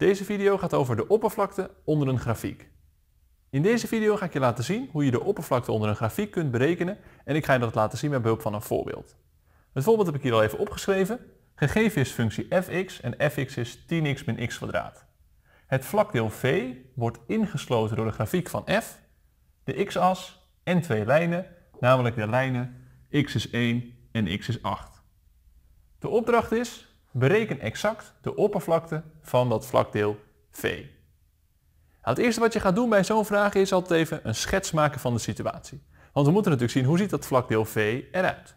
Deze video gaat over de oppervlakte onder een grafiek. In deze video ga ik je laten zien hoe je de oppervlakte onder een grafiek kunt berekenen en ik ga je dat laten zien met behulp van een voorbeeld. Het voorbeeld heb ik hier al even opgeschreven. Gegeven is functie fx en fx is 10x min x kwadraat. Het vlakdeel v wordt ingesloten door de grafiek van f, de x-as en twee lijnen, namelijk de lijnen x is 1 en x is 8. De opdracht is Bereken exact de oppervlakte van dat vlakdeel V. Nou, het eerste wat je gaat doen bij zo'n vraag is altijd even een schets maken van de situatie. Want we moeten natuurlijk zien hoe ziet dat vlakdeel V eruit.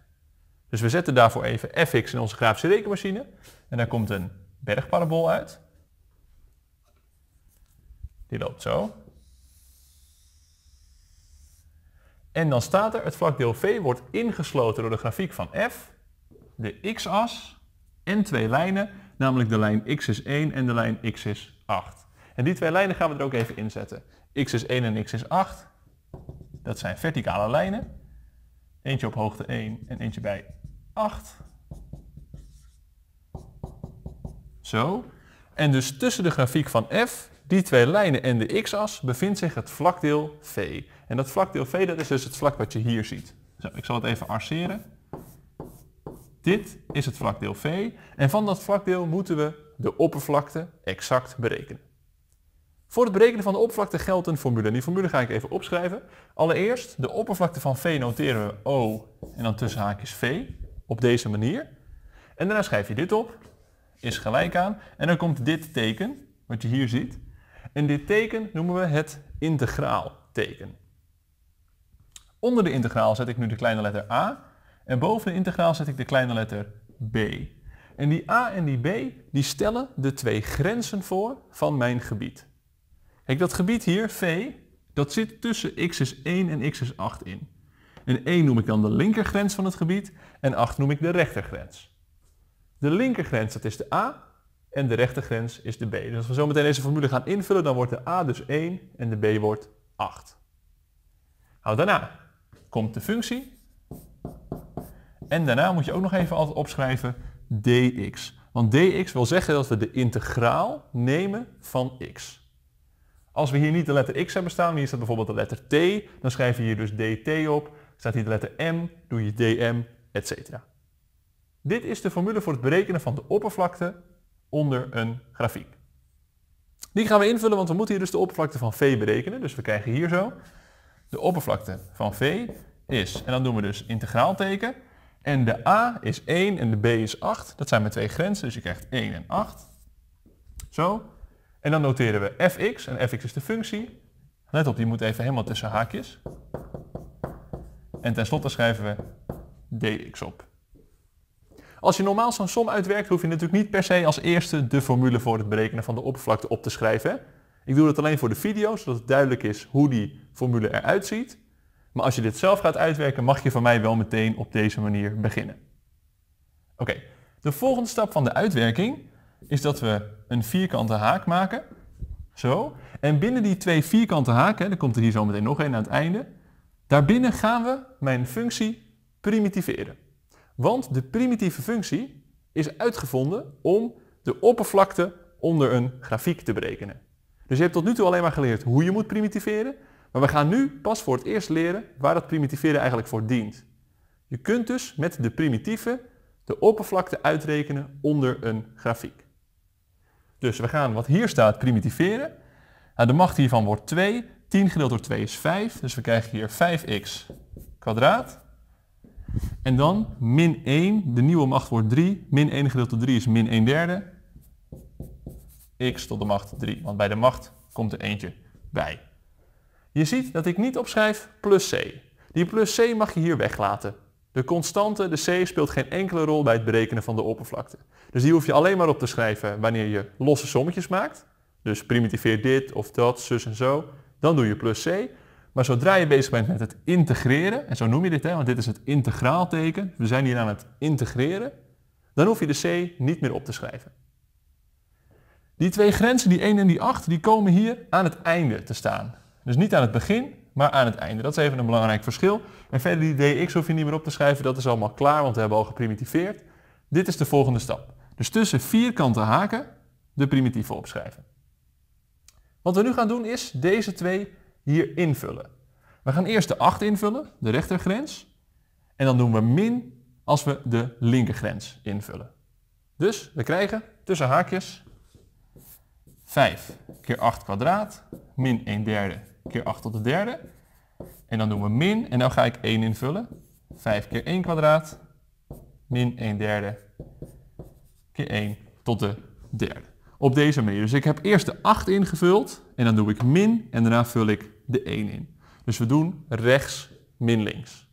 Dus we zetten daarvoor even fx in onze grafische rekenmachine. En daar komt een bergparabool uit. Die loopt zo. En dan staat er, het vlakdeel V wordt ingesloten door de grafiek van f, de x-as en twee lijnen, namelijk de lijn x is 1 en de lijn x is 8. En die twee lijnen gaan we er ook even inzetten. x is 1 en x is 8, dat zijn verticale lijnen. Eentje op hoogte 1 en eentje bij 8. Zo. En dus tussen de grafiek van f, die twee lijnen en de x-as, bevindt zich het vlakdeel v. En dat vlakdeel v, dat is dus het vlak wat je hier ziet. Zo, ik zal het even arceren. Dit is het vlakdeel V en van dat vlakdeel moeten we de oppervlakte exact berekenen. Voor het berekenen van de oppervlakte geldt een formule. En die formule ga ik even opschrijven. Allereerst, de oppervlakte van V noteren we O en dan tussen haakjes V, op deze manier. En daarna schrijf je dit op, is gelijk aan, en dan komt dit teken, wat je hier ziet. En dit teken noemen we het integraal teken. Onder de integraal zet ik nu de kleine letter a en boven de integraal zet ik de kleine letter b. En die a en die b die stellen de twee grenzen voor van mijn gebied. Kijk, dat gebied hier, v, dat zit tussen x is 1 en x is 8 in. En 1 noem ik dan de linkergrens van het gebied en 8 noem ik de rechtergrens. De linkergrens, dat is de a, en de rechtergrens is de b. Dus als we zo meteen deze formule gaan invullen, dan wordt de a dus 1 en de b wordt 8. Nou, daarna komt de functie en daarna moet je ook nog even altijd opschrijven dx. Want dx wil zeggen dat we de integraal nemen van x. Als we hier niet de letter x hebben staan, hier staat bijvoorbeeld de letter t, dan schrijf je hier dus dt op. Staat hier de letter m, doe je dm, etc. Dit is de formule voor het berekenen van de oppervlakte onder een grafiek. Die gaan we invullen, want we moeten hier dus de oppervlakte van v berekenen. Dus we krijgen hier zo, de oppervlakte van v is, en dan doen we dus integraalteken. En de A is 1 en de B is 8. Dat zijn mijn twee grenzen, dus je krijgt 1 en 8. Zo. En dan noteren we fx, en fx is de functie. Let op, die moet even helemaal tussen haakjes. En tenslotte schrijven we dx op. Als je normaal zo'n som uitwerkt, hoef je natuurlijk niet per se als eerste de formule voor het berekenen van de oppervlakte op te schrijven. Ik doe dat alleen voor de video, zodat het duidelijk is hoe die formule eruit ziet. Maar als je dit zelf gaat uitwerken, mag je van mij wel meteen op deze manier beginnen. Oké, de volgende stap van de uitwerking is dat we een vierkante haak maken. Zo. En binnen die twee vierkante haken, er komt er hier zo meteen nog één aan het einde, daarbinnen gaan we mijn functie primitiveren. Want de primitieve functie is uitgevonden om de oppervlakte onder een grafiek te berekenen. Dus je hebt tot nu toe alleen maar geleerd hoe je moet primitiveren, maar we gaan nu pas voor het eerst leren waar dat primitiveren eigenlijk voor dient. Je kunt dus met de primitieve de oppervlakte uitrekenen onder een grafiek. Dus we gaan wat hier staat primitiveren. Nou, de macht hiervan wordt 2. 10 gedeeld door 2 is 5. Dus we krijgen hier 5x kwadraat. En dan min 1. De nieuwe macht wordt 3. Min 1 gedeeld door 3 is min 1 derde. x tot de macht 3. Want bij de macht komt er eentje bij. Je ziet dat ik niet opschrijf plus c. Die plus c mag je hier weglaten. De constante, de c, speelt geen enkele rol bij het berekenen van de oppervlakte. Dus die hoef je alleen maar op te schrijven wanneer je losse sommetjes maakt. Dus primitiveer dit of dat, zus en zo. Dan doe je plus c. Maar zodra je bezig bent met het integreren, en zo noem je dit, hè, want dit is het integraalteken, we zijn hier aan het integreren, dan hoef je de c niet meer op te schrijven. Die twee grenzen, die 1 en die 8, die komen hier aan het einde te staan. Dus niet aan het begin, maar aan het einde. Dat is even een belangrijk verschil. En verder die dx hoef je niet meer op te schrijven, dat is allemaal klaar, want we hebben al geprimitiveerd. Dit is de volgende stap. Dus tussen vierkante haken de primitieve opschrijven. Wat we nu gaan doen is deze twee hier invullen. We gaan eerst de 8 invullen, de rechtergrens. En dan doen we min als we de linkergrens invullen. Dus we krijgen tussen haakjes 5 keer 8 kwadraat min 1 derde keer 8 tot de derde. En dan doen we min en dan ga ik 1 invullen. 5 keer 1 kwadraat, min 1 derde, keer 1 tot de derde. Op deze manier. Dus ik heb eerst de 8 ingevuld en dan doe ik min en daarna vul ik de 1 in. Dus we doen rechts min links.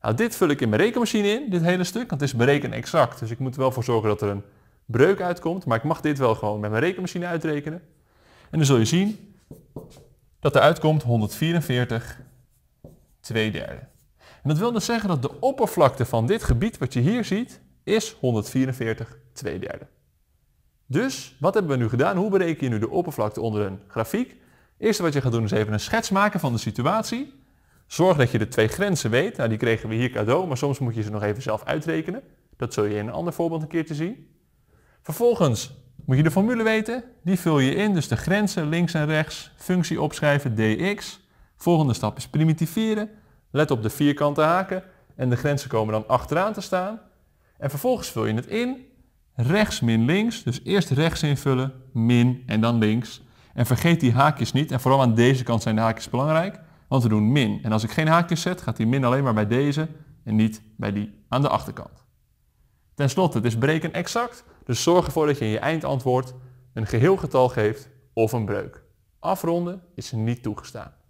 Nou, dit vul ik in mijn rekenmachine in, dit hele stuk, want het is berekenen exact. Dus ik moet er wel voor zorgen dat er een breuk uitkomt, maar ik mag dit wel gewoon met mijn rekenmachine uitrekenen. En dan zul je zien, dat er uitkomt 144 2 derde. En dat wil dus zeggen dat de oppervlakte van dit gebied wat je hier ziet is 144 2 derde. Dus wat hebben we nu gedaan? Hoe bereken je nu de oppervlakte onder een grafiek? Eerst wat je gaat doen is even een schets maken van de situatie. Zorg dat je de twee grenzen weet. Nou, die kregen we hier cadeau, maar soms moet je ze nog even zelf uitrekenen. Dat zul je in een ander voorbeeld een keertje zien. Vervolgens moet je de formule weten? Die vul je in, dus de grenzen links en rechts, functie opschrijven dx. Volgende stap is primitiveren. Let op de vierkante haken en de grenzen komen dan achteraan te staan. En vervolgens vul je het in, rechts min links, dus eerst rechts invullen, min en dan links. En vergeet die haakjes niet, en vooral aan deze kant zijn de haakjes belangrijk, want we doen min. En als ik geen haakjes zet, gaat die min alleen maar bij deze en niet bij die aan de achterkant. Ten slotte, het is breken exact. Dus zorg ervoor dat je in je eindantwoord een geheel getal geeft of een breuk. Afronden is niet toegestaan.